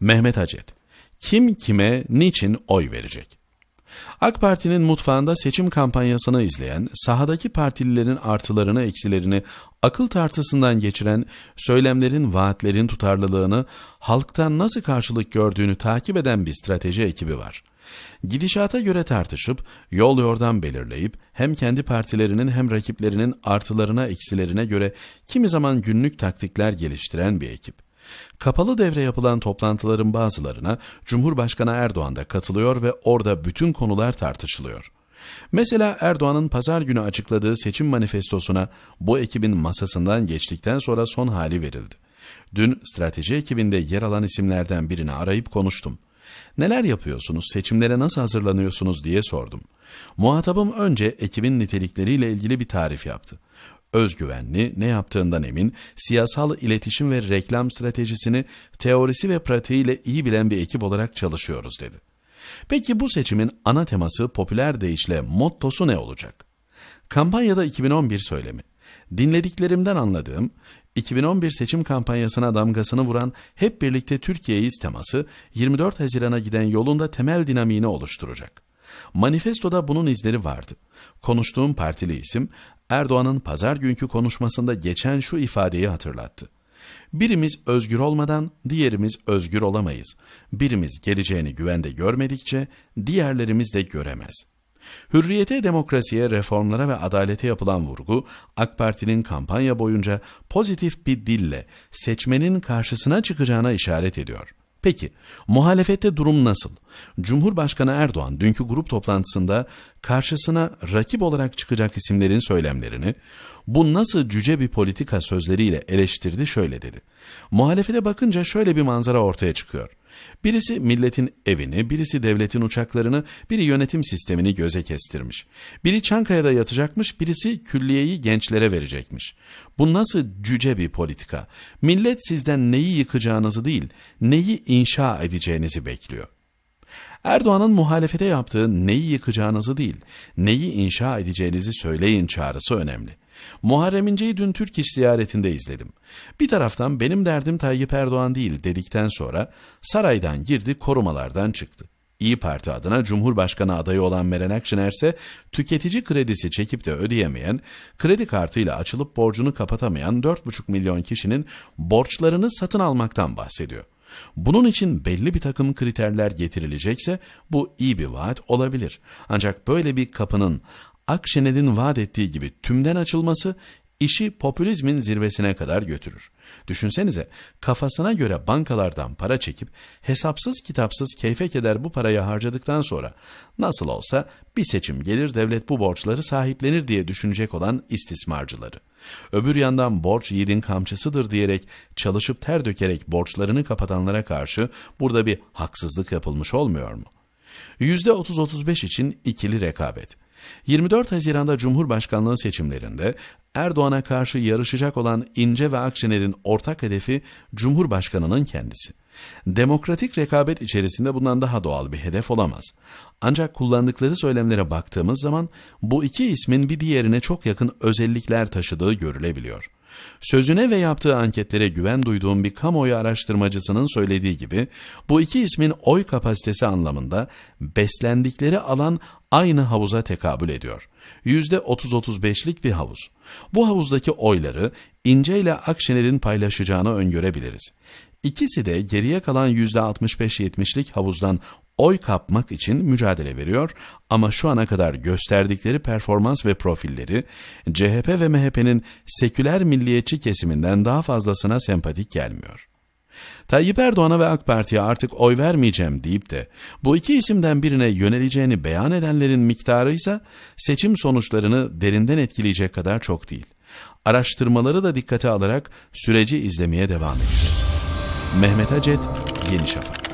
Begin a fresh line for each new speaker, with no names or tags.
Mehmet Hacet, kim kime niçin oy verecek? AK Parti'nin mutfağında seçim kampanyasını izleyen, sahadaki partililerin artılarını eksilerini akıl tartısından geçiren, söylemlerin vaatlerin tutarlılığını, halktan nasıl karşılık gördüğünü takip eden bir strateji ekibi var. Gidişata göre tartışıp, yol yordan belirleyip, hem kendi partilerinin hem rakiplerinin artılarına eksilerine göre kimi zaman günlük taktikler geliştiren bir ekip. Kapalı devre yapılan toplantıların bazılarına Cumhurbaşkanı Erdoğan da katılıyor ve orada bütün konular tartışılıyor. Mesela Erdoğan'ın pazar günü açıkladığı seçim manifestosuna bu ekibin masasından geçtikten sonra son hali verildi. Dün strateji ekibinde yer alan isimlerden birini arayıp konuştum. Neler yapıyorsunuz, seçimlere nasıl hazırlanıyorsunuz diye sordum. Muhatabım önce ekibin nitelikleriyle ilgili bir tarif yaptı özgüvenli, ne yaptığından emin, siyasal iletişim ve reklam stratejisini teorisi ve pratiğiyle iyi bilen bir ekip olarak çalışıyoruz dedi. Peki bu seçimin ana teması popüler deyişle mottosu ne olacak? Kampanyada 2011 söylemi. Dinlediklerimden anladığım, 2011 seçim kampanyasına damgasını vuran Hep Birlikte Türkiye'yiz teması 24 Haziran'a giden yolunda temel dinamiğini oluşturacak. Manifestoda bunun izleri vardı. Konuştuğum partili isim Erdoğan'ın pazar günkü konuşmasında geçen şu ifadeyi hatırlattı. Birimiz özgür olmadan diğerimiz özgür olamayız. Birimiz geleceğini güvende görmedikçe diğerlerimiz de göremez. Hürriyete, demokrasiye, reformlara ve adalete yapılan vurgu AK Parti'nin kampanya boyunca pozitif bir dille seçmenin karşısına çıkacağına işaret ediyor. Peki muhalefette durum nasıl? Cumhurbaşkanı Erdoğan dünkü grup toplantısında karşısına rakip olarak çıkacak isimlerin söylemlerini bu nasıl cüce bir politika sözleriyle eleştirdi şöyle dedi. Muhalefete bakınca şöyle bir manzara ortaya çıkıyor. Birisi milletin evini, birisi devletin uçaklarını, biri yönetim sistemini göze kestirmiş. Biri Çankaya'da yatacakmış, birisi külliyeyi gençlere verecekmiş. Bu nasıl cüce bir politika? Millet sizden neyi yıkacağınızı değil, neyi inşa edeceğinizi bekliyor. Erdoğan'ın muhalefete yaptığı neyi yıkacağınızı değil, neyi inşa edeceğinizi söyleyin çağrısı önemli. Muharrem İnce'yi dün Türk iş ziyaretinde izledim. Bir taraftan benim derdim Tayyip Erdoğan değil dedikten sonra saraydan girdi korumalardan çıktı. İyi Parti adına Cumhurbaşkanı adayı olan Meral Akşener ise tüketici kredisi çekip de ödeyemeyen, kredi kartıyla açılıp borcunu kapatamayan 4,5 milyon kişinin borçlarını satın almaktan bahsediyor. Bunun için belli bir takım kriterler getirilecekse bu iyi bir vaat olabilir. Ancak böyle bir kapının Akşener'in vaat ettiği gibi tümden açılması işi popülizmin zirvesine kadar götürür. Düşünsenize kafasına göre bankalardan para çekip hesapsız kitapsız keyfe keder bu parayı harcadıktan sonra nasıl olsa bir seçim gelir devlet bu borçları sahiplenir diye düşünecek olan istismarcıları. Öbür yandan borç yiğidin kamçısıdır diyerek çalışıp ter dökerek borçlarını kapatanlara karşı burada bir haksızlık yapılmış olmuyor mu? %30-35 için ikili rekabet. 24 Haziran'da Cumhurbaşkanlığı seçimlerinde Erdoğan'a karşı yarışacak olan İnce ve Akşener'in ortak hedefi Cumhurbaşkanı'nın kendisi. Demokratik rekabet içerisinde bundan daha doğal bir hedef olamaz. Ancak kullandıkları söylemlere baktığımız zaman bu iki ismin bir diğerine çok yakın özellikler taşıdığı görülebiliyor. Sözüne ve yaptığı anketlere güven duyduğum bir kamuoyu araştırmacısının söylediği gibi bu iki ismin oy kapasitesi anlamında beslendikleri alan aynı havuza tekabül ediyor. %30-35'lik bir havuz. Bu havuzdaki oyları İnce ile Akşener'in paylaşacağını öngörebiliriz. İkisi de geriye kalan %65-70'lik havuzdan oy kapmak için mücadele veriyor ama şu ana kadar gösterdikleri performans ve profilleri CHP ve MHP'nin seküler milliyetçi kesiminden daha fazlasına sempatik gelmiyor. Tayyip Erdoğan'a ve AK Parti'ye artık oy vermeyeceğim deyip de bu iki isimden birine yöneleceğini beyan edenlerin miktarı ise seçim sonuçlarını derinden etkileyecek kadar çok değil. Araştırmaları da dikkate alarak süreci izlemeye devam edeceğiz. Mehmet Acet, Yeni Şafak